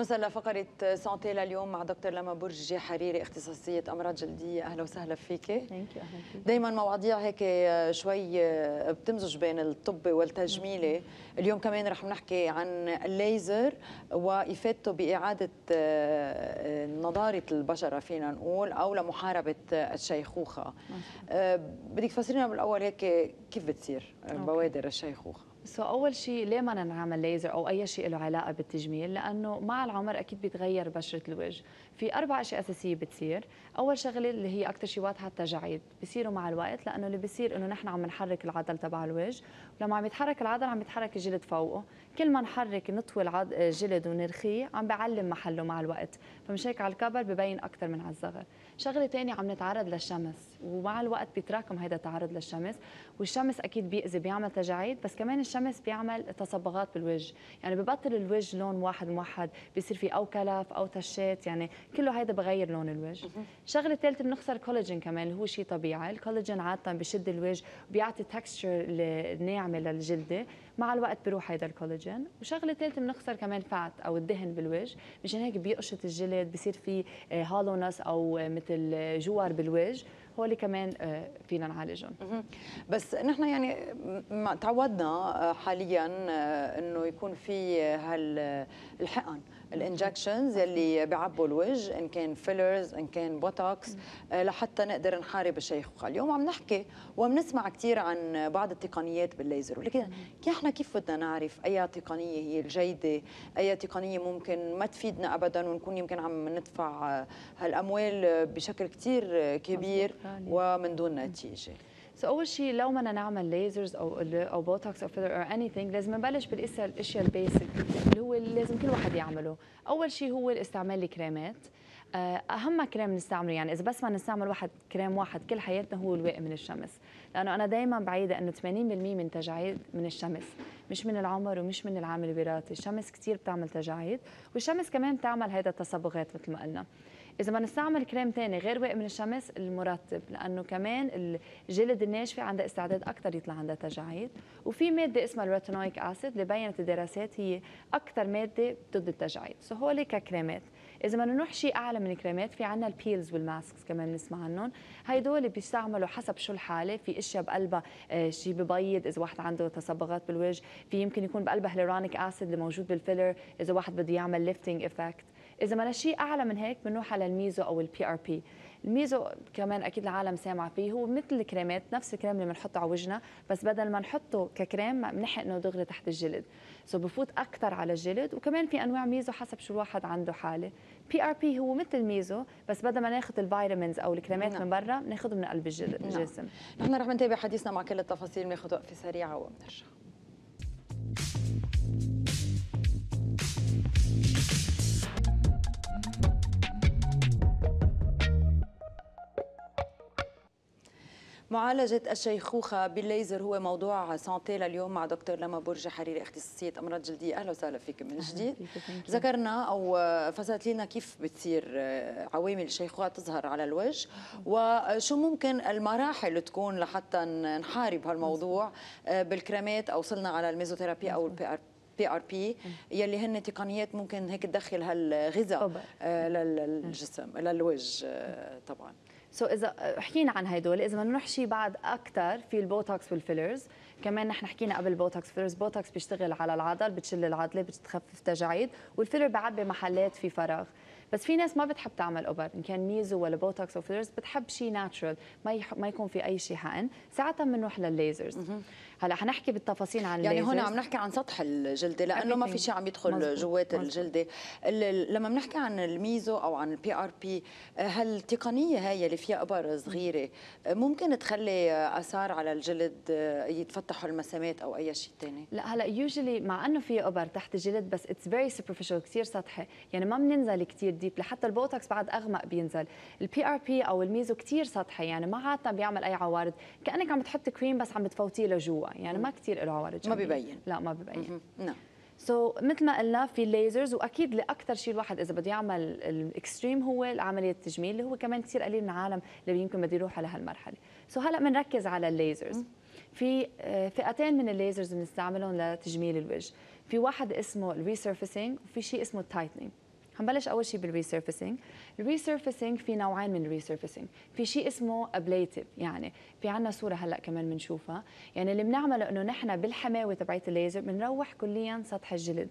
نوصل لفقرة سانتي لليوم مع دكتور لما برج حريري اختصاصية أمراض جلدية أهلا وسهلا فيكي دايما مواضيع هيك شوي بتمزج بين الطب والتجميلة اليوم كمان رح نحكي عن الليزر وإفادته بإعادة آه، نضارة البشرة فينا نقول أو لمحاربة الشيخوخة آه، بدك تفسرينا بالأول هيك كيف بتصير آه، بوادر الشيخوخة سو so, اول شيء ليه ما نعمل ليزر او اي شيء له علاقه بالتجميل لانه مع العمر اكيد بيتغير بشره الوجه في اربع اشياء اساسيه بتصير اول شغله اللي هي اكثر شيء واضحه التجاعيد بصيروا مع الوقت لانه اللي بصير انه نحن عم نحرك العضل تبع الوجه ولما عم يتحرك العضل عم يتحرك الجلد فوقه كل ما نحرك نطوي الجلد ونرخيه عم بعلم محله مع الوقت فمش هيك على الكبر ببين اكثر من على الصغر شغله ثانيه عم نتعرض للشمس ومع الوقت بيتراكم هذا التعرض للشمس والشمس اكيد بيأذي بيعمل تجاعيد بس كمان الشمس بيعمل تصبغات بالوجه يعني ببطل الوجه لون واحد موحد بيصير في او كلف او تشات يعني كله هذا بغير لون الوجه شغله ثالثه بنخسر كولاجين كمان اللي هو شيء طبيعي الكولاجين عاده بشد الوجه بيعطي تكستشر ناعمه للجلده مع الوقت بروح هيدا الكولاجين وشغله ثالثه بنخسر كمان فات او الدهن بالوجه مشان هيك بيقشط الجلد بصير في آه، هالونس او آه، مثل آه، جوار بالوجه هول كمان آه، فينا نعالجهم بس نحن يعني تعودنا آه، حاليا آه، انه يكون في هالحقن الانجكشنز يلي بيعبوا الوجه ان كان فيلرز ان كان بوتوكس لحتى نقدر نحارب الشيخوخه اليوم عم نحكي وعم نسمع كثير عن بعض التقنيات بالليزر ولكن احنا كيف بدنا نعرف اي تقنيه هي الجيده اي تقنيه ممكن ما تفيدنا ابدا ونكون يمكن عم ندفع هالاموال بشكل كثير كبير يعني. ومن دون نتيجه سو so, اول شيء لو بدنا نعمل ليزرز او او بوتوكس او فيلر او اني ثينج لازم نبلش بالاشياء البيسك اللي هو لازم كل واحد يعمله اول شيء هو استعمال الكريمات آه، اهم كريم نستعمله يعني اذا بس ما نستعمل واحد كريم واحد كل حياتنا هو الواقي من الشمس لانه انا دائما بعيده انه 80% من تجاعيد من الشمس مش من العمر ومش من العامل الوراثي الشمس كثير بتعمل تجاعيد والشمس كمان بتعمل هيدا التصبغات مثل ما قلنا اذا بدنا نستعمل كريم ثاني غير واقي من الشمس المرطب لانه كمان الجلد الناشفه عندها استعداد اكثر يطلع عندها تجاعيد وفي ماده اسمها الريتينويك اسيد اللي بينت الدراسات هي اكثر ماده ضد التجاعيد سو هول ككريمات اذا بدنا نروح شيء اعلى من الكريمات في عندنا البيلز والماسكس كمان بنسمع عنهم هدول بيستعملوا حسب شو الحاله في اشياء بقلبها آه، شيء ببيض اذا واحد عنده تصبغات بالوجه في يمكن يكون بقلبها هيلورونيك اسيد اللي موجود بالفيلر اذا واحد بده يعمل ليفتنج افكت اذا ما شيء اعلى من هيك بنروح على الميزو او البي ار بي الميزو كمان اكيد العالم سامعه فيه هو مثل الكريمات نفس الكريم اللي بنحطه على وجهنا بس بدل ما نحطه ككريم بنحقنه دغري تحت الجلد سو so بفوت اكثر على الجلد وكمان في انواع ميزو حسب شو الواحد عنده حاله بي ار بي هو مثل الميزو بس بدل ما ناخذ الفيتامينز او الكريمات نعم. من برا بناخذهم من قلب الجلد نعم. الجسم نحن رح نتابع حديثنا مع كل التفاصيل بناخذ وقفه سريعه وبنرجع معالجة الشيخوخة بالليزر هو موضوع سانتي لليوم مع دكتور لما برج حريري اختصاصية أمراض جلدية أهلا وسهلا فيك من جديد ذكرنا أو فسرت لنا كيف بتصير آه، عوامل الشيخوخة تظهر على الوجه وشو ممكن المراحل تكون لحتى نحارب هالموضوع آه، بالكريمات أو وصلنا على الميزوثيرابي أو البي ار بي ار بي يلي هن تقنيات ممكن هيك تدخل هالغذاء آه، للجسم للوجه طبعا سو so اذا حكينا عن هدول اذا بدنا نروح شيء بعد اكثر في البوتوكس والفيلرز كمان نحن حكينا قبل بوتوكس فيلرز بوتوكس بيشتغل على العضل بتشل العضله بتخفف تجاعيد والفيلر بيعبي محلات في فراغ بس في ناس ما بتحب تعمل اوبر ان كان ميزو ولا بوتوكس او فيلرز بتحب شيء ناتشرال ما يح... ما يكون في اي شيء حقن ساعتها بنروح للليزرز هلا حنحكي بالتفاصيل عن الليزرز يعني هون عم نحكي عن سطح الجلده لانه ما في شيء عم يدخل جوات الجلده لما بنحكي عن الميزو او عن البي ار بي هالتقنيه هاي اللي فيها ابر صغيره ممكن تخلي اثار على الجلد يتفتحوا المسامات او اي شيء ثاني لا هلا يوجولي مع انه في ابر تحت الجلد بس اتس فيري سوبرفيشال كثير سطحي يعني ما بننزل كثير الديب لحتى البوتوكس بعد اغمق بينزل البي ار بي او الميزو كثير سطحي يعني ما عاده بيعمل اي عوارض كانك عم تحط كريم بس عم بتفوتيه لجوا يعني ما كثير له عوارض ما ببين لا ما ببين نعم سو so, مثل ما قلنا في الليزرز واكيد لاكثر شيء الواحد اذا بده يعمل الاكستريم هو عمليه التجميل اللي هو كمان كثير قليل من العالم اللي يمكن بده يروح على هالمرحله سو so, هلا بنركز على الليزرز في آه، فئتين من الليزرز بنستعملهم لتجميل الوجه في واحد اسمه الريسيرفيسنج وفي شيء اسمه التايتنينج حنبلش اول شيء بالريسيرفيسنج الريسيرفيسنج في نوعين من الريسيرفيسنج في شيء اسمه ابليتيف يعني في عندنا صوره هلا كمان بنشوفها يعني اللي بنعمله انه نحن بالحماوه تبعت الليزر بنروح كليا سطح الجلد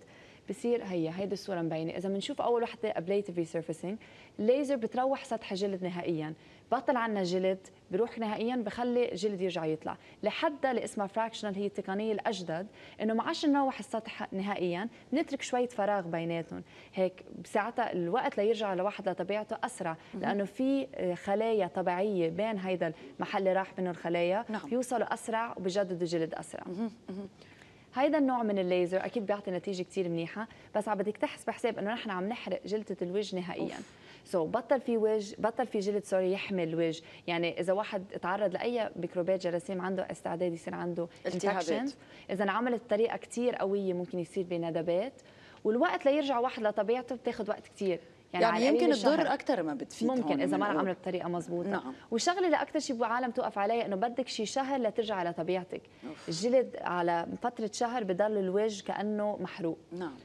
بصير هي هيدي الصوره مبينه اذا بنشوف اول وحده ابليتيف ريسيرفيسنج الليزر بتروح سطح الجلد نهائيا بطل عندنا جلد بروح نهائيا بخلي جلد يرجع يطلع لحد اللي اسمها فراكشنال هي التقنيه الاجدد انه ما عادش نروح السطح نهائيا نترك شويه فراغ بيناتهم هيك بساعتها الوقت ليرجع لواحد لطبيعته اسرع لانه في خلايا طبيعيه بين هيدا المحل اللي راح منه الخلايا نعم. بيوصلوا اسرع وبجددوا الجلد اسرع هيدا النوع من الليزر اكيد بيعطي نتيجه كثير منيحه بس عم بدك تحسب حساب انه نحن عم نحرق جلده الوجه نهائيا أوف. سو so, بطل في وجه بطل في جلد سوري يحمي الوجه يعني اذا واحد تعرض لاي ميكروبات جراثيم عنده استعداد يصير عنده انفكشن اذا عملت طريقه كثير قويه ممكن يصير بندبات والوقت ليرجع واحد لطبيعته بتاخذ وقت كثير يعني, يعني يمكن تضر اكثر ما بتفيد ممكن اذا ما عملت بطريقه مضبوطه نعم. والشغله اللي اكثر شيء بالعالم توقف عليها انه بدك شيء شهر لترجع على طبيعتك الجلد على فتره شهر بضل الوجه كانه محروق نعم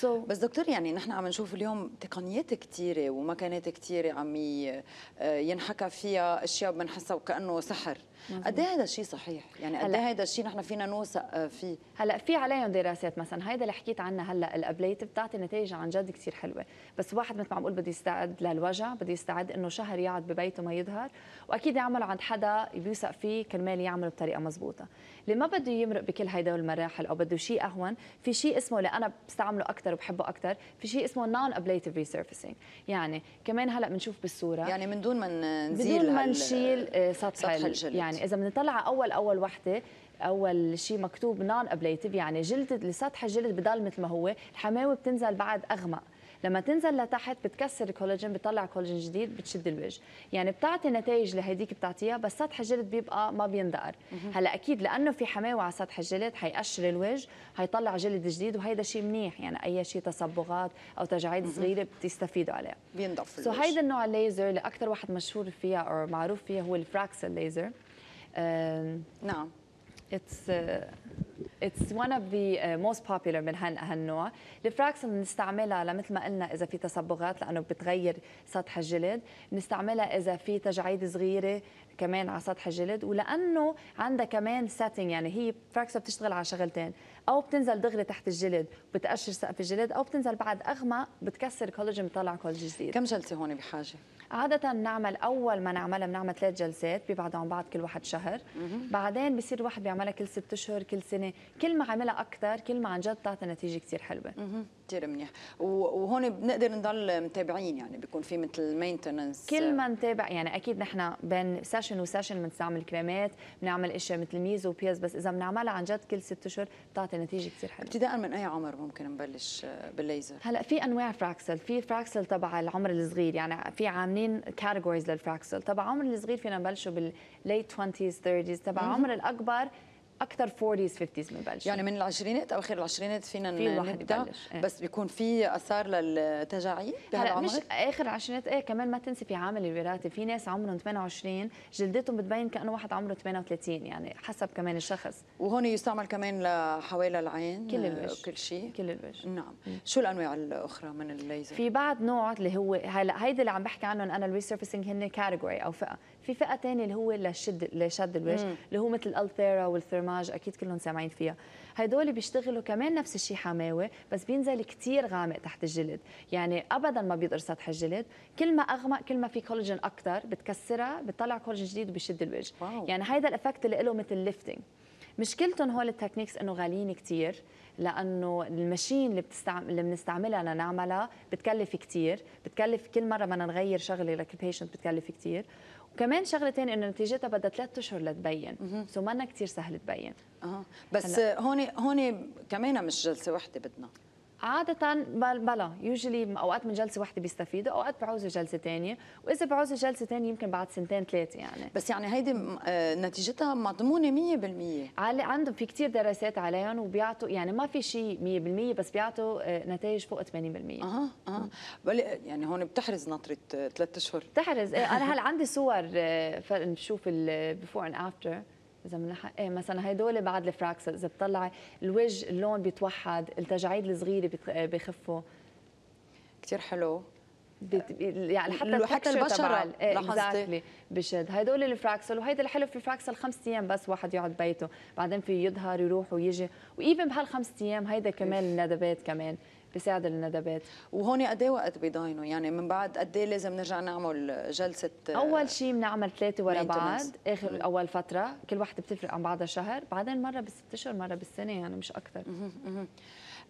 so. بس دكتور يعني نحن عم نشوف اليوم تقنيات كثيره ومكانات كثيره عم آه، ينحكى فيها اشياء بنحسها وكانه سحر قد ايه هذا الشيء صحيح يعني قد ايه هذا الشيء نحن فينا نوثق آه، فيه هلا في عليهم دراسات مثلا هيدا اللي حكيت عنها هلا الابليت بتعطي نتائج عن جد كثير حلوه بس واحد مثل ما عم بقول بده يستعد للوجع بده يستعد انه شهر يقعد ببيته ما يظهر واكيد يعمله عند حدا بيوثق فيه كرمال يعمل بطريقه مزبوطة اللي ما بده يمرق بكل هيدا المراحل او بده شيء اهون في شيء اسمه اللي انا بستعمله اكثر وبحبه اكثر في شيء اسمه نون ابليتيف ريسيرفيسينج يعني كمان هلا بنشوف بالصوره يعني من دون ما نزيل بدون ما نشيل آه، سطح, سطح الجلد يعني يعني اذا بنطلع اول اول وحده اول شيء مكتوب نون ابليتيف يعني جلد لسطح الجلد بضل مثل ما هو الحماوه بتنزل بعد اغمق لما تنزل لتحت بتكسر الكولاجين بتطلع كولاجين جديد بتشد الوجه يعني بتعطي نتائج لهديك بتعطيها بس سطح الجلد بيبقى ما بيندقر هلا اكيد لانه في حماوه على سطح الجلد حيقشر الوجه حيطلع جلد جديد وهيدا شيء منيح يعني اي شيء تصبغات او تجاعيد صغيره بتستفيدوا عليها بينضف سو so هيدا النوع الليزر اللي اكثر واحد مشهور فيها او معروف فيها هو الفراكسل ليزر نعم اتس آه، اتس ون اوف ذا موست بوبيلر من هالنوع الفراكس بنستعملها لمثل ما قلنا اذا في تصبغات لانه بتغير سطح الجلد بنستعملها اذا في تجاعيد صغيره كمان على سطح الجلد ولانه عندها كمان سيتنج يعني هي فاكسه بتشتغل على شغلتين او بتنزل دغري تحت الجلد بتقشر سقف الجلد او بتنزل بعد اغمق بتكسر كولاجين بتطلع كولاجين جديد كم جلسه هون بحاجه عادة بنعمل أول ما نعملها بنعمل ثلاث جلسات بيبعدوا عن بعض كل واحد شهر، بعدين بصير الواحد بيعملها كل ست أشهر كل سنة، كل ما عملها أكثر كل ما عن جد بتعطي نتيجة كثير حلوة. كثير منيح وهون بنقدر نضل متابعين يعني بيكون في مثل مينتننس كل ما نتابع يعني اكيد نحن بين سيشن وسيشن بنستعمل كريمات بنعمل اشياء مثل ميزو وبيز بس اذا بنعملها عن جد كل ست اشهر بتعطي نتيجه كثير حلوه ابتداء من اي عمر ممكن نبلش آه، بالليزر هلا في انواع فراكسل في فراكسل تبع العمر الصغير يعني في عاملين كاتيجوريز للفراكسل تبع عمر الصغير فينا نبلشوا بالليت 20s 30s تبع عمر الاكبر اكثر 40s 50s من يعني من العشرينات او اخر العشرينات فينا في نبدا إيه. بس بيكون في اثار للتجاعيد هلا مش اخر العشرينات ايه كمان ما تنسي في عامل الوراثه في ناس عمرهم 28 جلدتهم بتبين كانه واحد عمره 38 يعني حسب كمان الشخص وهون يستعمل كمان لحوالي العين كل آه، الوجه كل شيء كل الوجه نعم شو الانواع الاخرى من الليزر في بعض نوع اللي هو هلا هيدي اللي عم بحكي عنهم انا الريسيرفيسنج هن كاتيجوري او فئه في فئه ثانيه اللي هو لشد لشد الوجه اللي هو مثل الالثيرا والثرماج اكيد كلهم سامعين فيها هدول بيشتغلوا كمان نفس الشيء حماوي بس بينزل كثير غامق تحت الجلد يعني ابدا ما بيضر سطح الجلد كل ما اغمق كل ما في كولاجين اكثر بتكسرها بتطلع كولاجين جديد وبيشد الوجه واو. يعني هذا الافكت اللي له مثل ليفتنج مشكلتهم هول التكنيكس انه غاليين كثير لانه المشين اللي بتستعمل اللي بنستعملها لنعملها بتكلف كثير بتكلف كل مره بدنا نغير شغله لك البيشنت بتكلف كثير وكمان شغله ثانيه انه نتيجتها بدها ثلاث اشهر لتبين سو منا كثير سهل تبين اه بس هون هون كمان مش جلسه وحده بدنا عادة بلا يوجلي اوقات من جلسة واحدة بيستفيدوا اوقات بعوزوا جلسة ثانية واذا بعوزوا جلسة ثانية يمكن بعد سنتين ثلاثة يعني بس يعني هيدي آه، نتيجتها مضمونة 100% على عندهم في كثير دراسات عليهم وبيعطوا يعني ما في شيء 100% بس بيعطوا آه، نتائج فوق 80% اها اها يعني هون بتحرز نطرة آه، ثلاث اشهر بتحرز إيه، انا هلا عندي صور نشوف البيفور اند افتر اذا بنلحق ايه مثلا هدول بعد الفراكس اذا بتطلعي الوجه اللون بيتوحد التجاعيد الصغيره إيه، بخفوا كثير حلو بت... يعني حتى حتى البشره إيه، لاحظتي بشد هدول الفراكسل وهيدا الحلو في الفراكسل خمس ايام بس واحد يقعد بيته بعدين في يظهر يروح ويجي وايفن بهالخمس ايام هيدا كمان الندبات كمان بيساعد الندبات وهون قد ايه وقت بيضاينوا يعني من بعد قد ايه لازم نرجع نعمل جلسه آه، اول شيء بنعمل ثلاثه ورا بعض اخر مم. اول فتره كل وحده بتفرق عن بعضها شهر بعدين مره بالست اشهر مره بالسنه يعني مش اكثر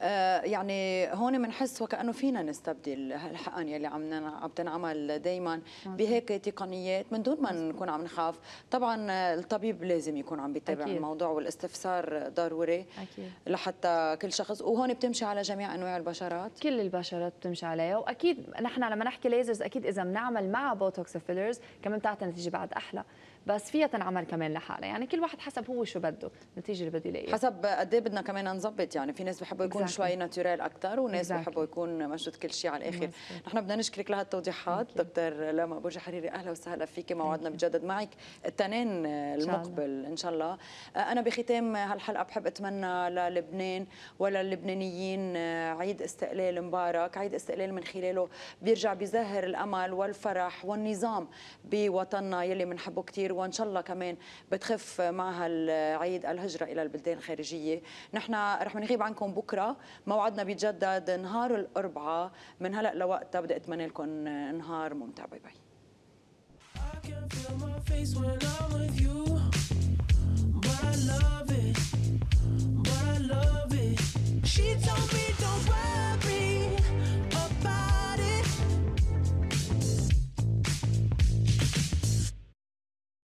آه، يعني هون بنحس وكانه فينا نستبدل هالحقن يلي عم عم تنعمل دائما بهيك تقنيات من دون ما نكون عم نخاف طبعا الطبيب لازم يكون عم بيتابع أكيد. الموضوع والاستفسار ضروري أكيد. لحتى كل شخص وهون بتمشي على جميع انواع البشرات كل البشرات بتمشي عليها واكيد نحن لما نحكي ليزرز اكيد اذا بنعمل مع بوتوكس فيلرز كمان بتعطي نتيجه بعد احلى بس فيها تنعمل كمان لحالها يعني كل واحد حسب هو شو بده النتيجه اللي بده يلاقيها حسب قد ايه بدنا كمان نظبط يعني في ناس بحبوا يكون exactly. شوي ناتورال اكثر وناس exactly. بحبوا يكون مشدود كل شيء على الاخر exactly. نحن بدنا نشكرك لهالتوضيحات دكتور لما برج حريري اهلا وسهلا فيك موعدنا بجدد معك التنين المقبل ان شاء الله آه، انا بختام هالحلقه بحب اتمنى للبنان وللبنانيين آه، عيد استقلال مبارك عيد استقلال من خلاله بيرجع بيزهر الامل والفرح والنظام بوطننا يلي بنحبه كثير كثير وان شاء الله كمان بتخف معها العيد الهجره الى البلدان الخارجيه نحن رح نغيب عنكم بكره موعدنا بيتجدد نهار الاربعاء من هلا لوقتها بدي اتمنى لكم نهار ممتع باي باي She told me